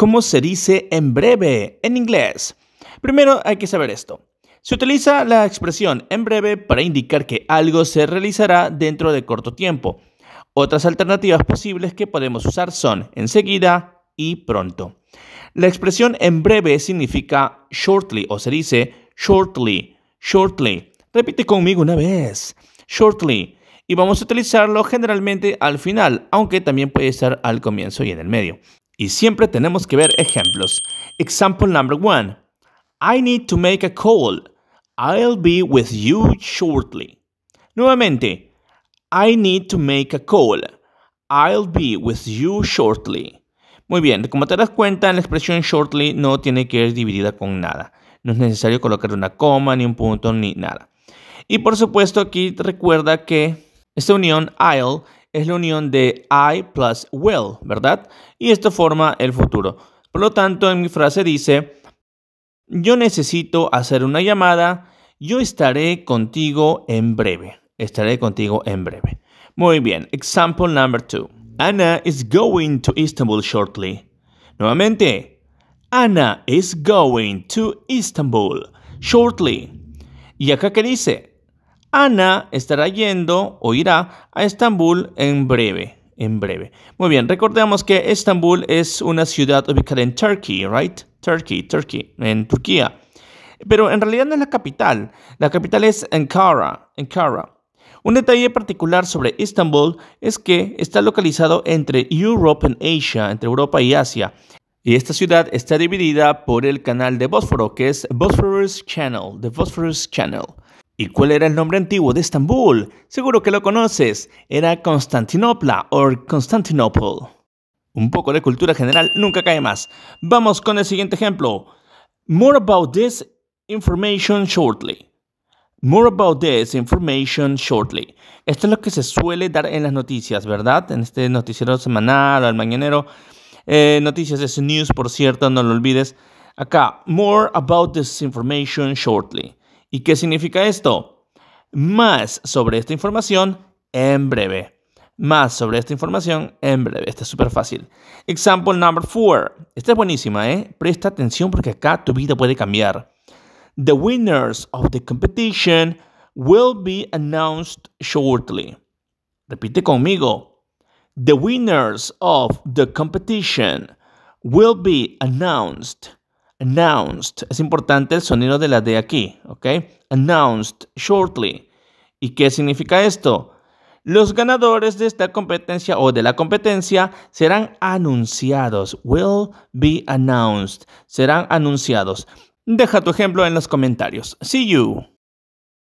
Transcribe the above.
cómo se dice en breve en inglés. Primero hay que saber esto. Se utiliza la expresión en breve para indicar que algo se realizará dentro de corto tiempo. Otras alternativas posibles que podemos usar son enseguida y pronto. La expresión en breve significa shortly o se dice shortly, shortly. Repite conmigo una vez, shortly. Y vamos a utilizarlo generalmente al final, aunque también puede estar al comienzo y en el medio. Y siempre tenemos que ver ejemplos. Example number one. I need to make a call. I'll be with you shortly. Nuevamente. I need to make a call. I'll be with you shortly. Muy bien, como te das cuenta, la expresión shortly no tiene que ser dividida con nada. No es necesario colocar una coma, ni un punto, ni nada. Y por supuesto aquí recuerda que esta unión I'll es la unión de I plus will, ¿verdad? Y esto forma el futuro. Por lo tanto, en mi frase dice, yo necesito hacer una llamada, yo estaré contigo en breve. Estaré contigo en breve. Muy bien, example number two. Anna is going to Istanbul shortly. Nuevamente, Anna is going to Istanbul shortly. ¿Y acá qué dice? Ana estará yendo o irá a Estambul en breve. En breve. Muy bien, recordemos que Estambul es una ciudad ubicada en Turkey, right? Turkey, Turkey, en Turquía. Pero en realidad no es la capital. La capital es Ankara, Ankara. Un detalle particular sobre Estambul es que está localizado entre Europa and Asia, entre Europa y Asia. Y esta ciudad está dividida por el canal de Bósforo, que es Bosphorus Channel, the Bosphorus Channel. ¿Y cuál era el nombre antiguo de Estambul? Seguro que lo conoces. Era Constantinopla o Constantinople. Un poco de cultura general nunca cae más. Vamos con el siguiente ejemplo. More about this information shortly. More about this information shortly. Esto es lo que se suele dar en las noticias, ¿verdad? En este noticiero semanal o al mañanero. Eh, noticias de news, por cierto, no lo olvides. Acá, more about this information shortly. ¿Y qué significa esto? Más sobre esta información en breve. Más sobre esta información en breve. Está es súper fácil. Example number four. Esta es buenísima, ¿eh? Presta atención porque acá tu vida puede cambiar. The winners of the competition will be announced shortly. Repite conmigo. The winners of the competition will be announced announced. Es importante el sonido de la D aquí, ¿ok? Announced shortly. ¿Y qué significa esto? Los ganadores de esta competencia o de la competencia serán anunciados. Will be announced. Serán anunciados. Deja tu ejemplo en los comentarios. See you.